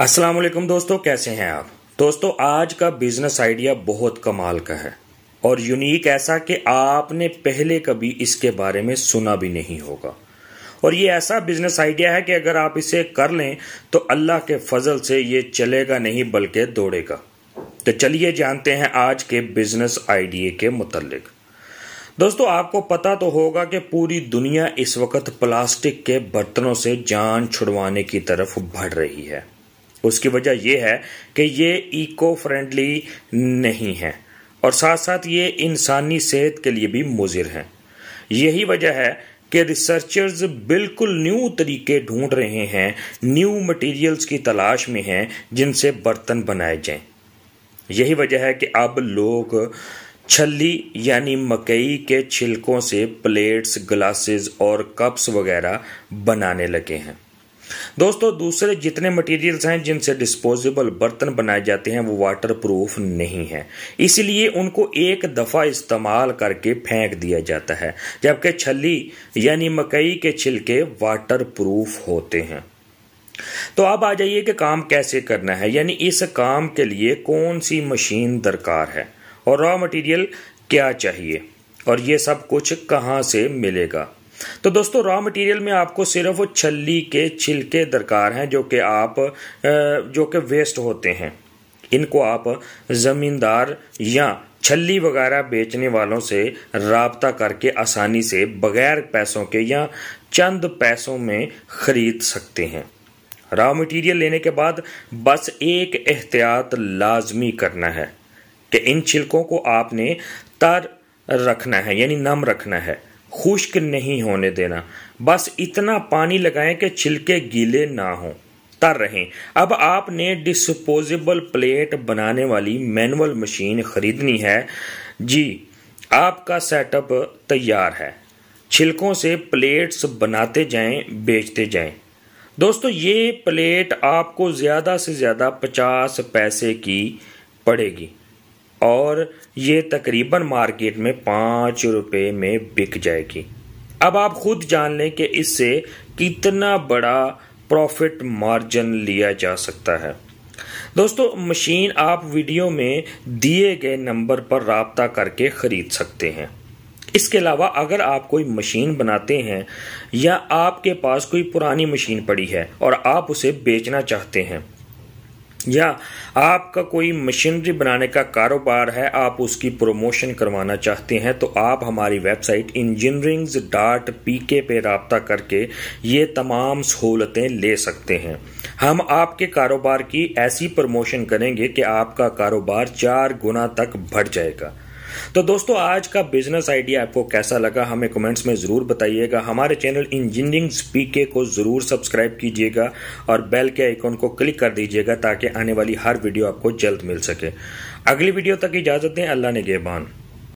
अस्सलाम वालेकुम दोस्तों कैसे हैं आप दोस्तों आज का बिजनेस आइडिया बहुत कमाल का है और यूनिक ऐसा कि आपने पहले कभी इसके बारे में सुना भी नहीं होगा और ये ऐसा बिजनेस आइडिया है कि अगर आप इसे कर लें तो अल्लाह के फजल से ये चलेगा नहीं बल्कि दौड़ेगा तो चलिए जानते हैं आज के बिजनेस आइडिया के मुतालिक दोस्तों आपको पता तो होगा कि पूरी दुनिया इस वक्त प्लास्टिक के बर्तनों से जान छुड़वाने की तरफ बढ़ रही है उसकी वजह यह है कि ये इको फ्रेंडली नहीं है और साथ साथ ये इंसानी सेहत के लिए भी मुजिर हैं यही वजह है कि रिसर्चर्स बिल्कुल न्यू तरीके ढूंढ रहे हैं न्यू मटेरियल्स की तलाश में हैं जिनसे बर्तन बनाए जाएं यही वजह है कि अब लोग छली यानी मकई के छिलकों से प्लेट्स ग्लासेस और कप्स वगैरह बनाने लगे हैं दोस्तों दूसरे जितने मटेरियल्स हैं जिनसे डिस्पोजेबल बर्तन बनाए जाते हैं वो वाटर प्रूफ नहीं है इसलिए उनको एक दफ़ा इस्तेमाल करके फेंक दिया जाता है जबकि छली यानी मकई के छिलके वाटर प्रूफ होते हैं तो अब आ जाइए कि काम कैसे करना है यानी इस काम के लिए कौन सी मशीन दरकार है और रॉ मटेरियल क्या चाहिए और ये सब कुछ कहाँ से मिलेगा तो दोस्तों रॉ मटेरियल में आपको सिर्फ छल्ली के छिलके दरकार हैं जो कि आप जो कि वेस्ट होते हैं इनको आप ज़मींदार या छल्ली वगैरह बेचने वालों से रबता करके आसानी से बगैर पैसों के या चंद पैसों में ख़रीद सकते हैं रॉ मटेरियल लेने के बाद बस एक एहतियात लाजमी करना है कि इन छिलकों को आपने तर रखना है यानी नम रखना है खुश्क नहीं होने देना बस इतना पानी लगाएं कि छिलके गीले ना हों तर रहें अब आपने डिस्पोजेबल प्लेट बनाने वाली मैनुअल मशीन खरीदनी है जी आपका सेटअप तैयार है छिलकों से प्लेट्स बनाते जाएं बेचते जाएं दोस्तों ये प्लेट आपको ज़्यादा से ज़्यादा पचास पैसे की पड़ेगी और ये तकरीबन मार्केट में पाँच रुपये में बिक जाएगी अब आप खुद जान लें कि इससे कितना बड़ा प्रॉफिट मार्जिन लिया जा सकता है दोस्तों मशीन आप वीडियो में दिए गए नंबर पर रबता करके ख़रीद सकते हैं इसके अलावा अगर आप कोई मशीन बनाते हैं या आपके पास कोई पुरानी मशीन पड़ी है और आप उसे बेचना चाहते हैं या आपका कोई मशीनरी बनाने का कारोबार है आप उसकी प्रमोशन करवाना चाहते हैं तो आप हमारी वेबसाइट इंजीनियरिंग डॉट पी के पे रबता करके ये तमाम सहूलतें ले सकते हैं हम आपके कारोबार की ऐसी प्रमोशन करेंगे कि आपका कारोबार चार गुना तक बढ़ जाएगा तो दोस्तों आज का बिजनेस आइडिया आपको कैसा लगा हमें कमेंट्स में ज़रूर बताइएगा हमारे चैनल इंजीनियरिंग स्पीके को ज़रूर सब्सक्राइब कीजिएगा और बेल के आइकॉन को क्लिक कर दीजिएगा ताकि आने वाली हर वीडियो आपको जल्द मिल सके अगली वीडियो तक इजाज़त दें अल्लाह ने गेबान